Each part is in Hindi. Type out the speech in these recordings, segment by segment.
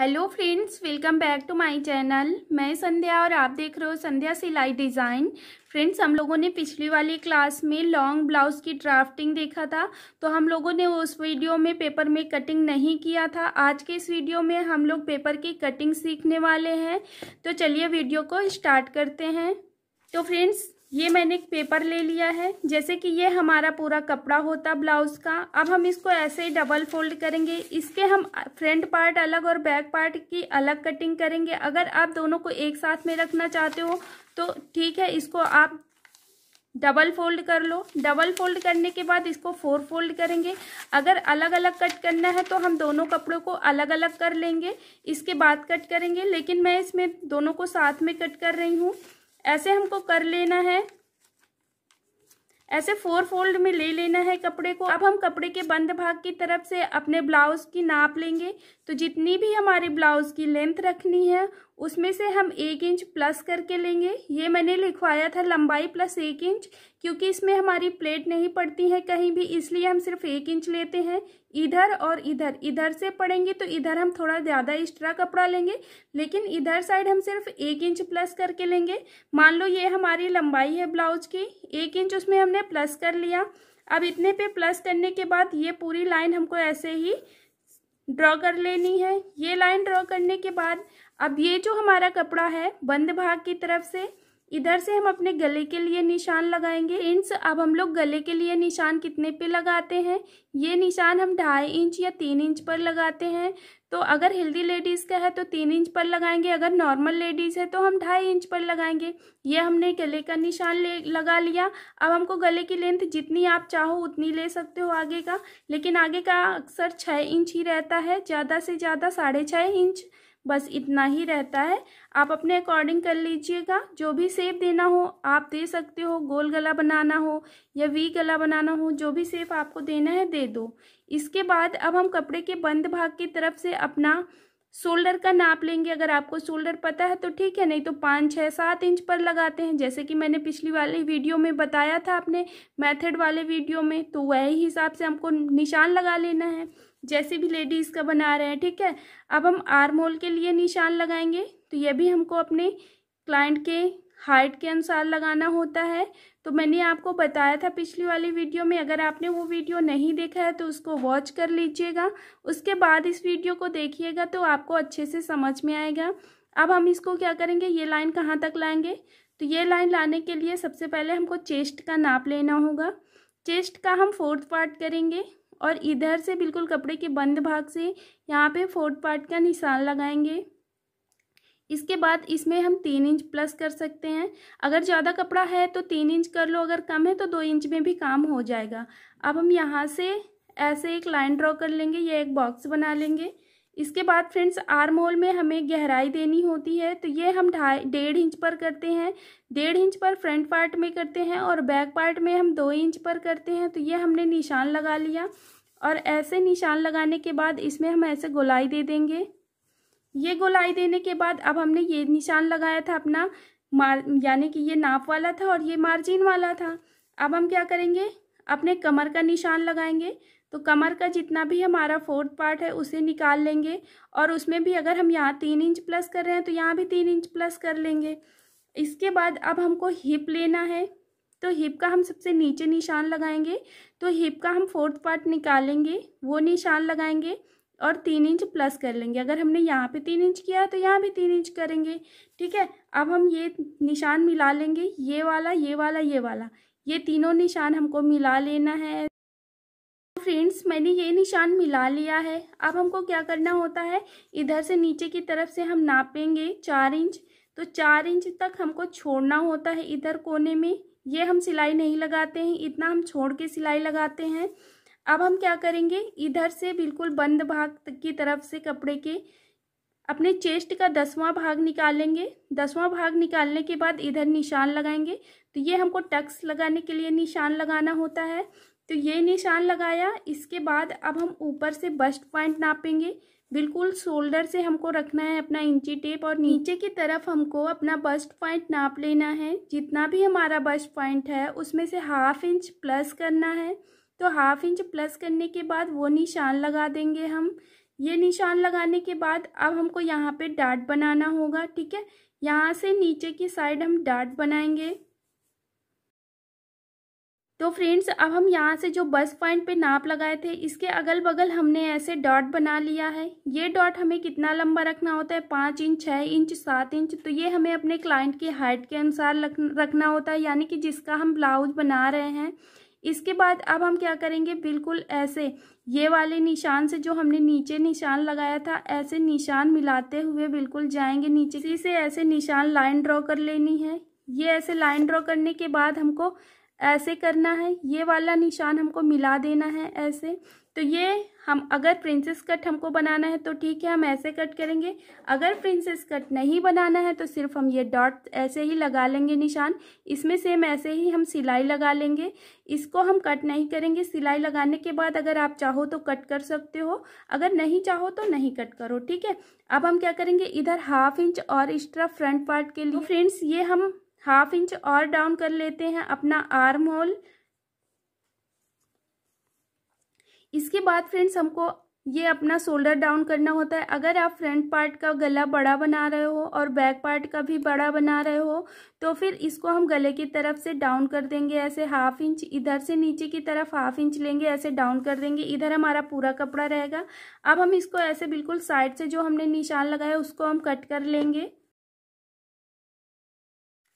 hello friends welcome back to my channel मैं संध्या और आप देख रहे हो संध्या सिलाई डिज़ाइन फ्रेंड्स हम लोगों ने पिछली वाली क्लास में लॉन्ग ब्लाउज़ की ड्राफ्टिंग देखा था तो हम लोगों ने उस वीडियो में पेपर में कटिंग नहीं किया था आज के इस वीडियो में हम लोग पेपर की कटिंग सीखने वाले हैं तो चलिए वीडियो को स्टार्ट करते हैं तो फ्रेंड्स ये मैंने एक पेपर ले लिया है जैसे कि ये हमारा पूरा कपड़ा होता ब्लाउज का अब हम इसको ऐसे ही डबल फोल्ड करेंगे इसके हम फ्रंट पार्ट अलग और बैक पार्ट की अलग कटिंग करेंगे अगर आप दोनों को एक साथ में रखना चाहते हो तो ठीक है इसको आप डबल फोल्ड कर लो डबल फोल्ड करने के बाद इसको फोर फोल्ड करेंगे अगर अलग अलग कट करना है तो हम दोनों कपड़ों को अलग अलग कर लेंगे इसके बाद कट करेंगे लेकिन मैं इसमें दोनों को साथ में कट कर रही हूँ ऐसे हमको कर लेना है ऐसे फोर फोल्ड में ले लेना है कपड़े को अब हम कपड़े के बंद भाग की तरफ से अपने ब्लाउज की नाप लेंगे तो जितनी भी हमारी ब्लाउज की लेंथ रखनी है उसमें से हम एक इंच प्लस करके लेंगे ये मैंने लिखवाया था लंबाई प्लस एक इंच क्योंकि इसमें हमारी प्लेट नहीं पड़ती है कहीं भी इसलिए हम सिर्फ एक इंच लेते हैं इधर और इधर इधर से पड़ेंगे तो इधर हम थोड़ा ज़्यादा एक्स्ट्रा कपड़ा लेंगे लेकिन इधर साइड हम सिर्फ एक इंच प्लस करके लेंगे मान लो ये हमारी लंबाई है ब्लाउज की एक इंच उसमें हमने प्लस कर लिया अब इतने पे प्लस करने के बाद ये पूरी लाइन हमको ऐसे ही ड्रॉ कर लेनी है ये लाइन ड्रॉ करने के बाद अब ये जो हमारा कपड़ा है बंद भाग की तरफ से इधर से हम अपने गले के लिए निशान लगाएंगे इंच अब हम लोग गले के लिए निशान कितने पे लगाते हैं ये निशान हम ढाई इंच या तीन इंच पर लगाते हैं तो अगर हेल्दी लेडीज़ का है तो तीन इंच पर लगाएंगे अगर नॉर्मल लेडीज़ है तो हम ढाई इंच पर लगाएंगे ये हमने गले का निशान ले लगा लिया अब हमको गले की लेंथ जितनी आप चाहो उतनी ले सकते हो आगे का लेकिन आगे का अक्सर छः इंच ही रहता है ज़्यादा से ज़्यादा साढ़े छः इंच बस इतना ही रहता है आप अपने अकॉर्डिंग कर लीजिएगा जो भी सेप देना हो आप दे सकते हो गोल गला बनाना हो या वी गला बनाना हो जो भी सेप आपको देना है दे दो इसके बाद अब हम कपड़े के बंद भाग की तरफ से अपना शोल्डर का नाप लेंगे अगर आपको शोल्डर पता है तो ठीक है नहीं तो पाँच छः सात इंच पर लगाते हैं जैसे कि मैंने पिछली वाली वीडियो में बताया था अपने मेथड वाले वीडियो में तो वही हिसाब से हमको निशान लगा लेना है जैसे भी लेडीज़ का बना रहे हैं ठीक है अब हम आर्म होल के लिए निशान लगाएंगे तो यह भी हमको अपने क्लाइंट के हाइट के अनुसार लगाना होता है तो मैंने आपको बताया था पिछली वाली वीडियो में अगर आपने वो वीडियो नहीं देखा है तो उसको वॉच कर लीजिएगा उसके बाद इस वीडियो को देखिएगा तो आपको अच्छे से समझ में आएगा अब हम इसको क्या करेंगे ये लाइन कहाँ तक लाएंगे तो ये लाइन लाने के लिए सबसे पहले हमको चेस्ट का नाप लेना होगा चेस्ट का हम फोर्थ पार्ट करेंगे और इधर से बिल्कुल कपड़े के बंद भाग से यहाँ पे फोर्थ पार्ट का निशान लगाएंगे इसके बाद इसमें हम तीन इंच प्लस कर सकते हैं अगर ज़्यादा कपड़ा है तो तीन इंच कर लो अगर कम है तो दो इंच में भी काम हो जाएगा अब हम यहाँ से ऐसे एक लाइन ड्रॉ कर लेंगे या एक बॉक्स बना लेंगे इसके बाद फ्रेंड्स आर्म होल में हमें गहराई देनी होती है तो ये हम ढाई डेढ़ इंच पर करते हैं डेढ़ इंच पर फ्रंट पार्ट में करते हैं और बैक पार्ट में हम दो इंच पर करते हैं तो ये हमने निशान लगा लिया और ऐसे निशान लगाने के बाद इसमें हम ऐसे गोलाई दे देंगे ये गोलाई देने के बाद अब हमने ये निशान लगाया था अपना मार यानी कि ये नाप वाला था और ये मार्जिन वाला था अब हम क्या करेंगे अपने कमर का निशान लगाएंगे तो कमर का जितना भी हमारा फोर्थ पार्ट है उसे निकाल लेंगे और उसमें भी अगर हम यहाँ तीन इंच प्लस कर रहे हैं तो यहाँ भी तीन इंच प्लस कर लेंगे इसके बाद अब हमको हिप लेना है तो हिप का हम सबसे नीचे निशान लगाएंगे तो हिप का हम फोर्थ पार्ट निकालेंगे वो निशान लगाएंगे और तीन इंच प्लस कर लेंगे अगर हमने यहाँ पे तीन इंच किया तो यहाँ भी तीन इंच करेंगे ठीक है अब हम ये निशान मिला लेंगे ये वाला ये वाला ये वाला ये तीनों निशान हमको मिला लेना है फ्रेंड्स मैंने ये निशान मिला लिया है अब हमको क्या करना होता है इधर से नीचे की तरफ से हम नापेंगे चार इंच तो चार इंच तक हमको छोड़ना होता है इधर कोने में ये हम सिलाई नहीं लगाते हैं इतना हम छोड़ के सिलाई लगाते हैं अब हम क्या करेंगे इधर से बिल्कुल बंद भाग की तरफ से कपड़े के अपने चेस्ट का दसवां भाग निकालेंगे दसवां भाग निकालने के बाद इधर निशान लगाएंगे तो ये हमको टक्स लगाने के लिए निशान लगाना होता है तो ये निशान लगाया इसके बाद अब हम ऊपर से बस्ट पॉइंट नापेंगे बिल्कुल शोल्डर से हमको रखना है अपना इंची टेप और नीचे की तरफ हमको अपना बस्ट पॉइंट नाप लेना है जितना भी हमारा बस्ट पॉइंट है उसमें से हाफ इंच प्लस करना है तो हाफ इंच प्लस करने के बाद वो निशान लगा देंगे हम ये निशान लगाने के बाद अब हमको यहाँ पे डाट बनाना होगा ठीक है यहाँ से नीचे की साइड हम डाट बनाएंगे तो फ्रेंड्स अब हम यहाँ से जो बस पॉइंट पे नाप लगाए थे इसके अगल बगल हमने ऐसे डॉट बना लिया है ये डॉट हमें कितना लंबा रखना होता है पाँच इंच छः इंच सात इंच तो ये हमें अपने क्लाइंट की हाइट के अनुसार रखना होता है यानी कि जिसका हम ब्लाउज बना रहे हैं इसके बाद अब हम क्या करेंगे बिल्कुल ऐसे ये वाले निशान से जो हमने नीचे निशान लगाया था ऐसे निशान मिलाते हुए बिल्कुल जाएंगे नीचे इसी से ऐसे निशान लाइन ड्रॉ कर लेनी है ये ऐसे लाइन ड्रॉ करने के बाद हमको ऐसे करना है ये वाला निशान हमको मिला देना है ऐसे तो ये हम अगर प्रिंसेस कट हमको बनाना है तो ठीक है हम ऐसे कट करेंगे अगर प्रिंसेस कट नहीं बनाना है तो सिर्फ हम ये डॉट ऐसे ही लगा लेंगे निशान इसमें सेम ऐसे ही हम सिलाई लगा लेंगे इसको हम कट नहीं करेंगे सिलाई लगाने के बाद अगर आप चाहो तो कट कर सकते हो अगर नहीं चाहो तो नहीं कट करो ठीक है अब हम क्या करेंगे इधर हाफ इंच और एक्स्ट्रा फ्रंट पार्ट के लिए फ्रेंड्स तो ये हम हाफ इंच और डाउन कर लेते हैं अपना आर्म होल इसके बाद फ्रेंड्स हमको ये अपना शोल्डर डाउन करना होता है अगर आप फ्रंट पार्ट का गला बड़ा बना रहे हो और बैक पार्ट का भी बड़ा बना रहे हो तो फिर इसको हम गले की तरफ से डाउन कर देंगे ऐसे हाफ इंच इधर से नीचे की तरफ हाफ इंच लेंगे ऐसे डाउन कर देंगे इधर हमारा पूरा कपड़ा रहेगा अब हम इसको ऐसे बिल्कुल साइड से जो हमने निशान लगाया उसको हम कट कर लेंगे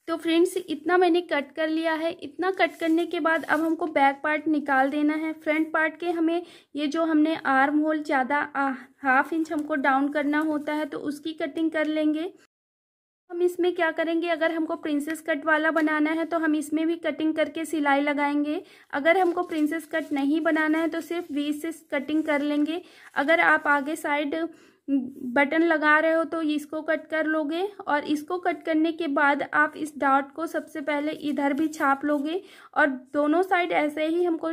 तो फ्रेंड्स इतना मैंने कट कर लिया है इतना कट करने के बाद अब हमको बैक पार्ट निकाल देना है फ्रंट पार्ट के हमें ये जो हमने आर्म होल ज़्यादा हाफ इंच हमको डाउन करना होता है तो उसकी कटिंग कर लेंगे हम इसमें क्या करेंगे अगर हमको प्रिंसेस कट वाला बनाना है तो हम इसमें भी कटिंग करके सिलाई लगाएंगे अगर हमको प्रिंसेस कट नहीं बनाना है तो सिर्फ वी से कटिंग कर लेंगे अगर आप आगे साइड बटन लगा रहे हो तो इसको कट कर लोगे और इसको कट करने के बाद आप इस डॉट को सबसे पहले इधर भी छाप लोगे और दोनों साइड ऐसे ही हमको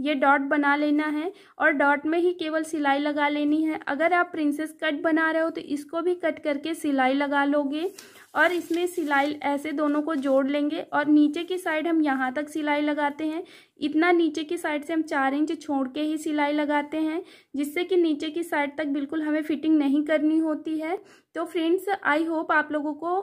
ये डॉट बना लेना है और डॉट में ही केवल सिलाई लगा लेनी है अगर आप प्रिंसेस कट बना रहे हो तो इसको भी कट करके सिलाई लगा लोगे और इसमें सिलाई ऐसे दोनों को जोड़ लेंगे और नीचे की साइड हम यहाँ तक सिलाई लगाते हैं इतना नीचे की साइड से हम चार इंच छोड़ के ही सिलाई लगाते हैं जिससे कि नीचे की साइड तक बिल्कुल हमें फिटिंग नहीं करनी होती है तो फ्रेंड्स आई होप आप लोगों को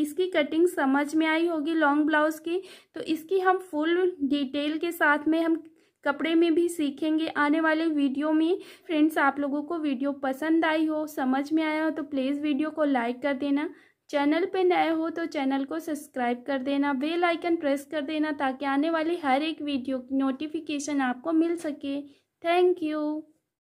इसकी कटिंग समझ में आई होगी लॉन्ग ब्लाउज़ की तो इसकी हम फुल डिटेल के साथ में हम कपड़े में भी सीखेंगे आने वाले वीडियो में फ्रेंड्स आप लोगों को वीडियो पसंद आई हो समझ में आया हो तो प्लीज़ वीडियो को लाइक कर देना चैनल पे नए हो तो चैनल को सब्सक्राइब कर देना बेल आइकन प्रेस कर देना ताकि आने वाली हर एक वीडियो की नोटिफिकेशन आपको मिल सके थैंक यू